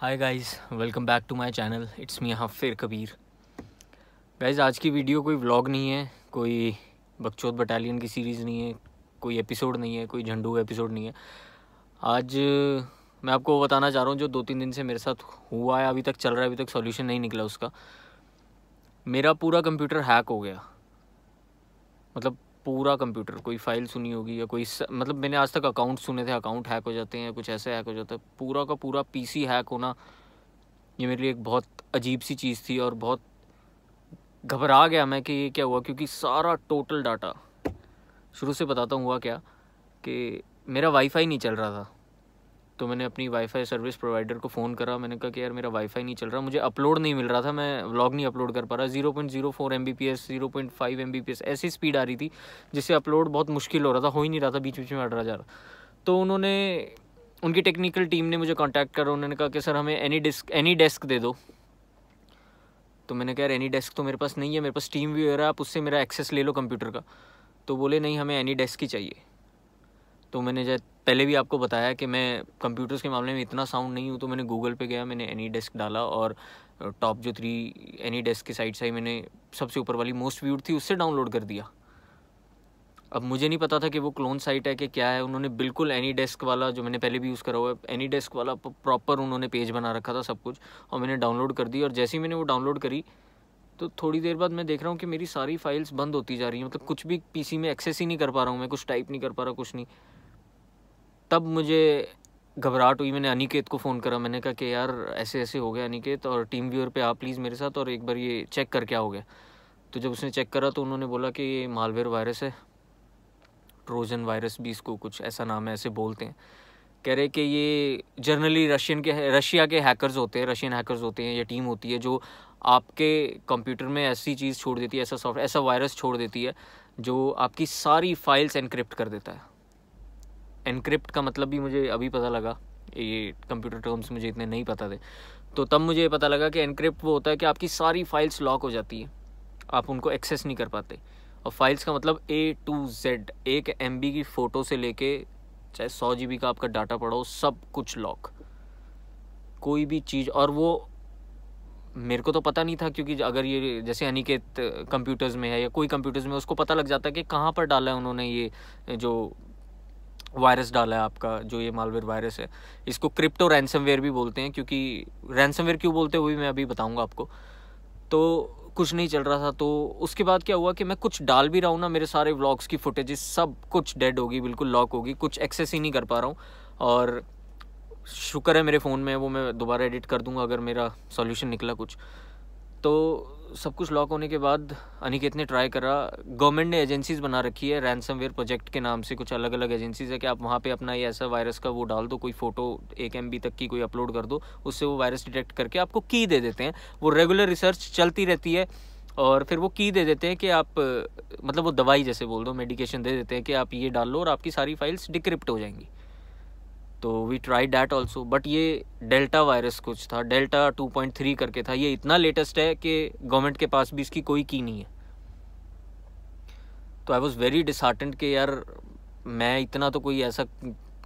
hi guys welcome back to my channel it's me Hafir Kabir guys आज की video कोई vlog नहीं है कोई बगचौत बटालियन की सीरीज़ नहीं है कोई एपिसोड नहीं है कोई झंडू का एपिसोड नहीं है आज मैं आपको बताना चाह रहा हूँ जो दो तीन दिन से मेरे साथ हुआ है अभी तक चल रहा है अभी तक सॉल्यूशन नहीं निकला उसका मेरा पूरा कंप्यूटर हैक हो गया मतलब पूरा कंप्यूटर कोई फाइल सुनी होगी या कोई स... मतलब मैंने आज तक अकाउंट सुने थे अकाउंट हैक हो जाते हैं कुछ ऐसे हैक हो जाता है पूरा का पूरा पीसी हैक होना ये मेरे लिए एक बहुत अजीब सी चीज़ थी और बहुत घबरा गया मैं कि ये क्या हुआ क्योंकि सारा टोटल डाटा शुरू से बताता हूँ हुआ क्या कि मेरा वाईफाई नहीं चल रहा था तो मैंने अपनी वाईफाई सर्विस प्रोवाइडर को फ़ोन करा मैंने कहा कि यार मेरा वाईफाई नहीं चल रहा मुझे अपलोड नहीं मिल रहा था मैं व्लॉग नहीं अपलोड कर पा रहा zero point zero four M B P S zero point five M B P S ऐसी स्पीड आ रही थी जिससे अपलोड बहुत मुश्किल हो रहा था हो ही नहीं रहा था बीच बीच में अठारह हज़ार जा रहा तो उन्होंने उनकी टेक्निकल टीम ने मुझे कॉन्टैक्ट करा उन्होंने कहा कि सर हमें एनी डिस्क एनी डेस्क दे दो तो मैंने कहा यार एनी डेस्क तो मेरे पास नहीं है मेरे पास टीम व्यूअर है आप उससे मेरा एक्सेस ले लो कंप्यूटर का तो बोले नहीं हमें एनी डेस्क ही चाहिए तो मैंने जब पहले भी आपको बताया कि मैं कंप्यूटर्स के मामले में इतना साउंड नहीं हूँ तो मैंने गूगल पे गया मैंने एनी डेस्क डाला और टॉप जो थ्री एनी डेस्क की साइट से ही मैंने सबसे ऊपर वाली मोस्ट व्यूड थी उससे डाउनलोड कर दिया अब मुझे नहीं पता था कि वो क्लोन साइट है कि क्या है उन्होंने बिल्कुल एनी डेस्क वाला जो मैंने पहले भी यूज़ करा हुआ है एनी डेस्क वाला प्रॉपर उन्होंने पेज बना रखा था सब कुछ और मैंने डाउनलोड कर दी और जैसे ही मैंने वो डाउनलोड करी तो थोड़ी देर बाद मैं देख रहा हूँ कि मेरी सारी फाइल्स बंद होती जा रही हैं मतलब कुछ भी पीसी में एक्सेस ही नहीं कर पा रहा हूँ मैं कुछ टाइप नहीं कर पा रहा कुछ नहीं तब मुझे घबराहट हुई मैंने अनिकेत को फ़ोन करा मैंने कहा कि यार ऐसे ऐसे हो गया अनिकेत और टीम व्यूअर पे आप प्लीज़ मेरे साथ और एक बार ये चेक कर क्या हो गया तो जब उसने चेक करा तो उन्होंने बोला कि ये मालवेयर वायरस है ट्रोजन वायरस भी इसको कुछ ऐसा नाम है ऐसे बोलते हैं कह रहे कि ये जनरली रशियन के रशिया के हैकर्स होते हैं रशियन हैकर्स होते हैं या टीम होती है जो आपके कंप्यूटर में ऐसी चीज़ छोड़ देती है ऐसा सॉफ्ट ऐसा वायरस छोड़ देती है जो आपकी सारी फाइल्स एनक्रिप्ट कर देता है एनक्रिप्ट का मतलब भी मुझे अभी पता लगा ये कंप्यूटर टर्म्स मुझे इतने नहीं पता थे तो तब मुझे ये पता लगा कि एनक्रिप्ट वो होता है कि आपकी सारी फाइल्स लॉक हो जाती है आप उनको एक्सेस नहीं कर पाते और फाइल्स का मतलब ए टू जेड एक एम की फ़ोटो से लेके चाहे सौ जी का आपका डाटा पड़ो सब कुछ लॉक कोई भी चीज़ और वो मेरे को तो पता नहीं था क्योंकि अगर ये जैसे अनिकेत कंप्यूटर्स में है या कोई कंप्यूटर्स में उसको पता लग जाता है कि कहाँ पर डाला है उन्होंने ये जो वायरस डाला है आपका जो ये मालवेयर वायरस है इसको क्रिप्टो रैंसमवेयर भी बोलते हैं क्योंकि रैनसमवेयर क्यों बोलते हैं वो भी मैं अभी बताऊँगा आपको तो कुछ नहीं चल रहा था तो उसके बाद क्या हुआ कि मैं कुछ डाल भी रहा हूँ ना मेरे सारे व्लॉग्स की फुटेज सब कुछ डेड होगी बिल्कुल लॉक होगी कुछ एक्सेस ही नहीं कर पा रहा हूँ और शुक्र है मेरे फ़ोन में वो मैं दोबारा एडिट कर दूंगा अगर मेरा सॉल्यूशन निकला कुछ तो सब कुछ लॉक होने के बाद अनिकेत ने ट्राई करा गवर्नमेंट ने एजेंसीज़ बना रखी है रैनसम प्रोजेक्ट के नाम से कुछ अलग अलग एजेंसीज़ है कि आप वहाँ पे अपना ये ऐसा वायरस का वो डाल दो कोई फ़ोटो एक एम तक की कोई अपलोड कर दो उससे वो वायरस डिटेक्ट करके आपको की दे देते हैं वो रेगुलर रिसर्च चलती रहती है और फिर वो की दे देते हैं कि आप मतलब वो दवाई जैसे बोल दो मेडिकेशन दे देते हैं कि आप ये डाल लो और आपकी सारी फाइल्स डिक्रिप्ट हो जाएंगी तो we try that also but ये डेल्टा वायरस कुछ था डेल्टा 2.3 करके था ये इतना लेटेस्ट है कि गवर्नमेंट के पास भी इसकी कोई की नहीं है तो आई वॉज़ वेरी डिसहार्टेंट कि यार मैं इतना तो कोई ऐसा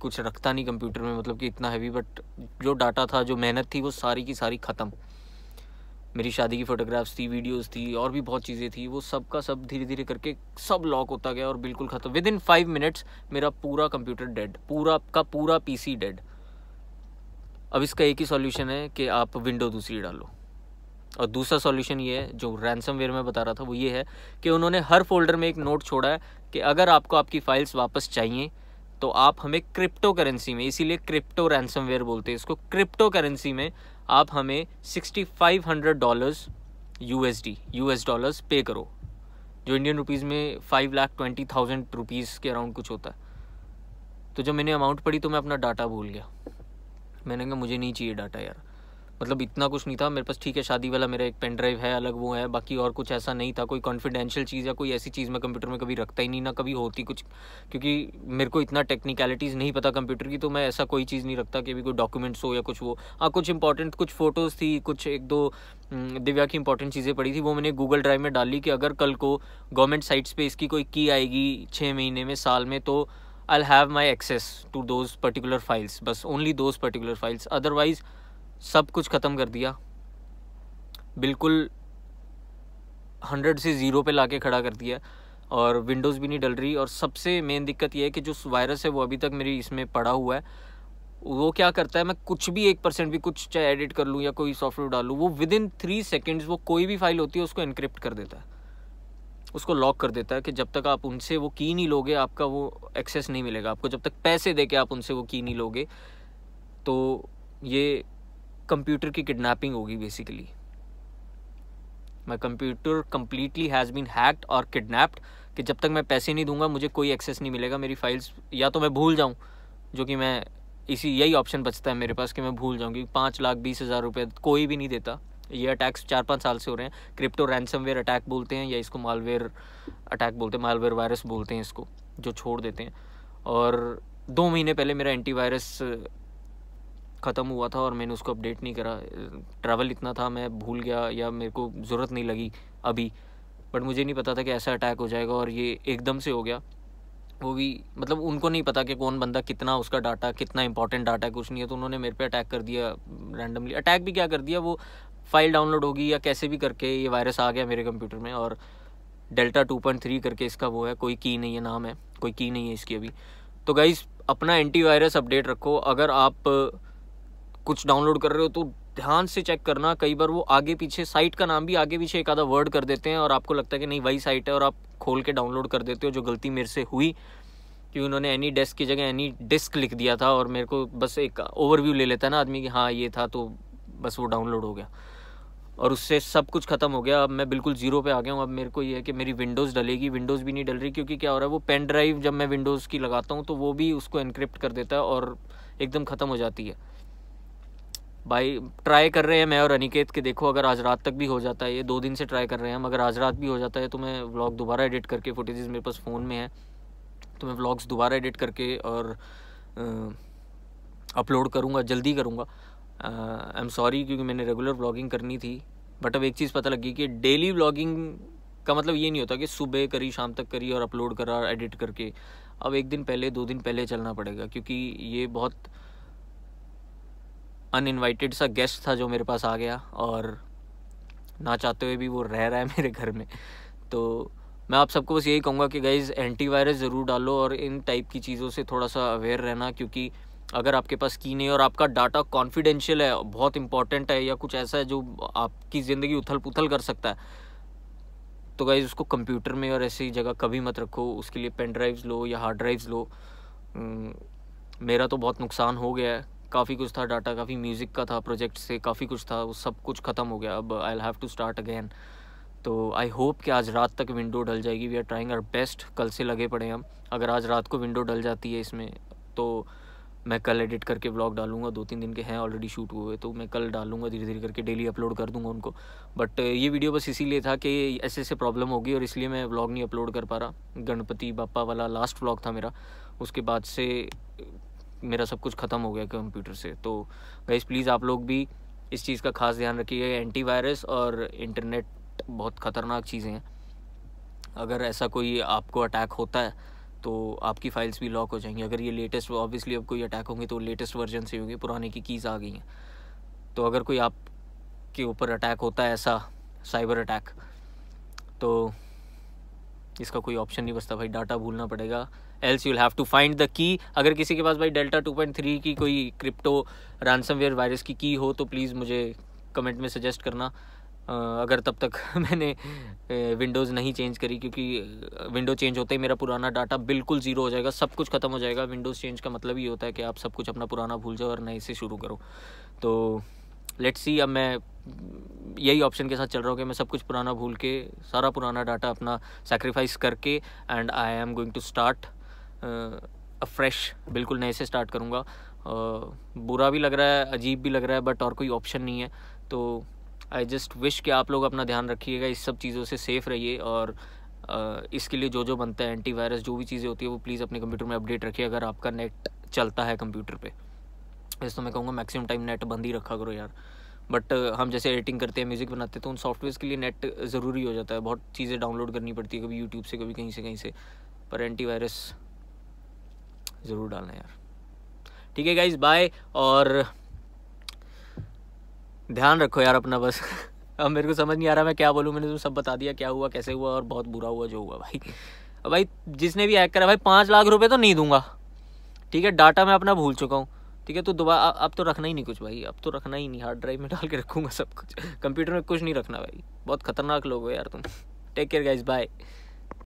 कुछ रखता नहीं कंप्यूटर में मतलब कि इतना हैवी बट जो डाटा था जो मेहनत थी वो सारी की सारी ख़त्म मेरी शादी की फ़ोटोग्राफ्स थी वीडियोस थी और भी बहुत चीज़ें थी वो सब का सब धीरे धीरे करके सब लॉक होता गया और बिल्कुल ख़त्म विद इन फाइव मिनट्स मेरा पूरा कंप्यूटर डेड पूरा का पूरा पीसी डेड अब इसका एक ही सॉल्यूशन है कि आप विंडो दूसरी डालो और दूसरा सॉल्यूशन ये है जो वेयर में बता रहा था वो ये है कि उन्होंने हर फोल्डर में एक नोट छोड़ा है कि अगर आपको आपकी फ़ाइल्स वापस चाहिए तो आप हमें क्रिप्टो करेंसी में इसीलिए क्रिप्टो रैनसमवेयर बोलते हैं इसको क्रिप्टो करेंसी में आप हमें sixty five hundred dollars U S D U S dollars pay करो जो इंडियन रुपीज़ में five lakh twenty thousand rupees के अराउंड कुछ होता है तो जब मैंने अमाउंट पड़ी तो मैं अपना डाटा भूल गया मैंने कहा मुझे नहीं चाहिए डाटा यार मतलब इतना कुछ नहीं था मेरे पास ठीक है शादी वाला मेरा एक पेन ड्राइव है अलग वो है बाकी और कुछ ऐसा नहीं था कोई कॉन्फिडेंशियल चीज़ या कोई ऐसी चीज़ मैं कंप्यूटर में कभी रखता ही नहीं ना कभी होती कुछ क्योंकि मेरे को इतना टेक्निकलिटीज़ नहीं पता कंप्यूटर की तो मैं ऐसा कोई चीज़ नहीं रखता कि अभी कोई डॉक्यूमेंट्स हो या कुछ वो हाँ कुछ इंपॉर्टेंट कुछ फ़ोटोज़ थी कुछ एक दो हम्म, दिव्या की इंपॉर्टेंट चीज़ें पड़ी थी वो मैंने गूगल ड्राइव में डाली कि अगर कल को गवर्नमेंट साइट्स पर इसकी कोई की आएगी छः महीने में साल में तो I have my access to those particular files बस only those particular files otherwise सब कुछ ख़त्म कर दिया बिल्कुल हंड्रेड से ज़ीरो पे लाके खड़ा कर दिया और विंडोज़ भी नहीं डल रही और सबसे मेन दिक्कत यह है कि जो वायरस है वो अभी तक मेरी इसमें पड़ा हुआ है वो क्या करता है मैं कुछ भी एक परसेंट भी कुछ चाहे एडिट कर लूँ या कोई सॉफ्टवेयर डालूँ वो विद इन थ्री सेकेंड्स वो कोई भी फाइल होती है उसको इनक्रिप्ट कर देता है उसको लॉक कर देता है कि जब तक आप उनसे वो की नहीं लोगे आपका वो एक्सेस नहीं मिलेगा आपको जब तक पैसे दे के आप उनसे वो की नहीं लोगे तो ये कंप्यूटर की किडनैपिंग होगी basically my computer completely has been hacked और किडनैप्ड कि जब तक मैं पैसे नहीं दूंगा मुझे कोई एक्सेस नहीं मिलेगा मेरी फाइल्स या तो मैं भूल जाऊँ जो कि मैं इसी यही ऑप्शन बचता है मेरे पास कि मैं भूल जाऊँ पाँच लाख बीस हज़ार रुपये कोई भी नहीं देता ये अटैक्स चार पाँच साल से हो रहे हैं क्रिप्टो रैनसमवेयर अटैक बोलते हैं या इसको मालवेयर अटैक बोलते हैं मालवेयर वायरस बोलते हैं इसको जो छोड़ देते हैं और दो महीने पहले मेरा एंटीवायरस ख़त्म हुआ था और मैंने उसको अपडेट नहीं करा ट्रैवल इतना था मैं भूल गया या मेरे को ज़रूरत नहीं लगी अभी बट मुझे नहीं पता था कि ऐसा अटैक हो जाएगा और ये एकदम से हो गया वो भी मतलब उनको नहीं पता कि कौन बंदा कितना उसका डाटा कितना इंपॉर्टेंट डाटा है कुछ नहीं है तो उन्होंने मेरे पे अटैक कर दिया रैंडमली अटैक भी क्या कर दिया वो फाइल डाउनलोड होगी या कैसे भी करके ये वायरस आ गया मेरे कंप्यूटर में और डेल्टा टू पॉइंट थ्री करके इसका वो है कोई की नहीं है नाम है कोई की नहीं है इसकी अभी तो गाइज अपना एंटीवायरस अपडेट रखो अगर आप कुछ डाउनलोड कर रहे हो तो ध्यान से चेक करना कई बार वो आगे पीछे साइट का नाम भी आगे पीछे एक आधा वर्ड कर देते हैं और आपको लगता है कि नहीं वही साइट है और आप खोल के डाउनलोड कर देते हो जो गलती मेरे से हुई कि उन्होंने एनी डेस्क की जगह एनी डिस्क लिख दिया था और मेरे को बस एक ओवरव्यू ले लेता है ना आदमी कि हाँ ये था तो बस वो डाउनलोड हो गया और उससे सब कुछ ख़त्म हो गया अब मैं बिल्कुल जीरो पे आ गया हूँ अब मेरे को ये है कि मेरी विंडोज़ डलेगी विंडोज़ भी नहीं डल रही क्योंकि क्या हो रहा है वो पेन ड्राइव जब मैं विंडोज़ की लगाता हूँ तो वो भी उसको इनक्रिप्ट कर देता है और एकदम ख़त्म हो जाती है भाई ट्राई कर रहे हैं मैं और अनिकेत के देखो अगर आज रात तक भी हो जाता है ये दो दिन से ट्राई कर रहे हैं हम अगर आज रात भी हो जाता है तो मैं व्लॉग दोबारा एडिट करके फुटेजेस मेरे पास फ़ोन में है तो मैं व्लॉग्स दोबारा एडिट करके और अपलोड करूँगा जल्दी करूँगा आई एम सॉरी क्योंकि मैंने रेगुलर ब्लॉगिंग करनी थी बट अब एक चीज़ पता लगी कि डेली ब्लॉगिंग का मतलब ये नहीं होता कि सुबह करी शाम तक करी और अपलोड करा एडिट करके अब एक दिन पहले दो दिन पहले चलना पड़ेगा क्योंकि ये बहुत अनइनवाइटेड सा गेस्ट था जो मेरे पास आ गया और ना चाहते हुए भी वो रह रहा है मेरे घर में तो मैं आप सबको बस यही कहूँगा कि गाइज़ एंटीवायरस ज़रूर डालो और इन टाइप की चीज़ों से थोड़ा सा अवेयर रहना क्योंकि अगर आपके पास की नहीं और आपका डाटा कॉन्फिडेंशियल है बहुत इंपॉर्टेंट है या कुछ ऐसा है जो आपकी ज़िंदगी उथल पुथल कर सकता है तो गाइज़ उसको कंप्यूटर में और ऐसी जगह कभी मत रखो उसके लिए पेन ड्राइव्स लो या हार्ड ड्राइव्स लो मेरा तो बहुत नुकसान हो गया है काफ़ी कुछ था डाटा काफ़ी म्यूज़िक का था प्रोजेक्ट से काफ़ी कुछ था वो सब कुछ ख़त्म हो गया अब I have to start again तो आई होप कि आज रात तक विंडो डल जाएगी we are trying our best कल से लगे पड़े हम अगर आज रात को विंडो डल जाती है इसमें तो मैं कल एडिट करके ब्लॉग डालूंगा दो तीन दिन के हैं ऑलरेडी शूट हुए तो मैं कल डालूंगा धीरे धीरे करके डेली अपलोड कर दूंगा उनको बट ये वीडियो बस इसीलिए था कि ऐसे ऐसे प्रॉब्लम होगी और इसलिए मैं व्लॉग नहीं अपलोड कर पा रहा गणपति बापा वाला लास्ट व्लॉग था मेरा उसके बाद से मेरा सब कुछ ख़त्म हो गया कंप्यूटर से तो गाइज़ प्लीज़ आप लोग भी इस चीज़ का खास ध्यान रखिएगा एंटीवायरस और इंटरनेट बहुत ख़तरनाक चीज़ें हैं अगर ऐसा कोई आपको अटैक होता है तो आपकी फाइल्स भी लॉक हो जाएंगी अगर ये लेटेस्ट ऑब्वियसली अब कोई अटैक होंगे तो लेटेस्ट वर्जन से होंगे पुराने की कीज़ आ गई हैं तो अगर कोई आपके ऊपर अटैक होता है ऐसा साइबर अटैक तो इसका कोई ऑप्शन नहीं बचता भाई डाटा भूलना पड़ेगा else you'll have to find the key अगर किसी के पास भाई डेल्टा 2.3 की कोई क्रिप्टो रानसमवेयर वायरस की की हो तो प्लीज़ मुझे कमेंट में सजेस्ट करना अगर तब तक मैंने विंडोज़ नहीं चेंज करी क्योंकि विंडो चेंज होते ही मेरा पुराना डाटा बिल्कुल ज़ीरो हो जाएगा सब कुछ ख़त्म हो जाएगा विंडोज़ चेंज का मतलब ये होता है कि आप सब कुछ अपना पुराना भूल जाओ और नए से शुरू करो तो लेट्स सी अब मैं यही ऑप्शन के साथ चल रहा हूँ कि मैं सब कुछ पुराना भूल के सारा पुराना डाटा अपना सेक्रीफाइस करके and I am going to start fresh बिल्कुल नए से स्टार्ट करूँगा uh, बुरा भी लग रहा है अजीब भी लग रहा है बट और कोई ऑप्शन नहीं है तो आई जस्ट विश कि आप लोग अपना ध्यान रखिएगा इस सब चीज़ों से सेफ़ रहिए और uh, इसके लिए जो जो बनता है एंटीवायरस जो भी चीज़ें होती है वो प्लीज़ अपने कंप्यूटर में अपडेट रखिए अगर आपका नेट चलता है कंप्यूटर पर वैसे तो मैं कहूँगा मैक्सिमम टाइम नेट बंद ही रखा करो यार बट हम जैसे एडिटिंग करते हैं म्यूज़िक बनाते हैं तो उन सॉफ्टवेयर के लिए नेट ज़रूरी हो जाता है बहुत चीज़ें डाउनलोड करनी पड़ती है कभी यूट्यूब से कभी कहीं से कहीं से पर एंटीवायरस ज़रूर डालना यार ठीक है गाइज बाय और ध्यान रखो यार अपना बस अब मेरे को समझ नहीं आ रहा मैं क्या बोलूँ मैंने तुम तो सब बता दिया क्या हुआ कैसे हुआ और बहुत बुरा हुआ जो हुआ भाई अब भाई जिसने भी हैक करा भाई पाँच लाख रुपए तो नहीं दूंगा ठीक है डाटा मैं अपना भूल चुका हूँ ठीक है तो दोबारा अब तो रखना ही नहीं कुछ भाई अब तो रखना ही नहीं हार्ड ड्राइव में डाल के रखूँगा सब कुछ कंप्यूटर में कुछ नहीं रखना भाई बहुत खतरनाक लोग हो यार तुम टेक केयर गाइज बाय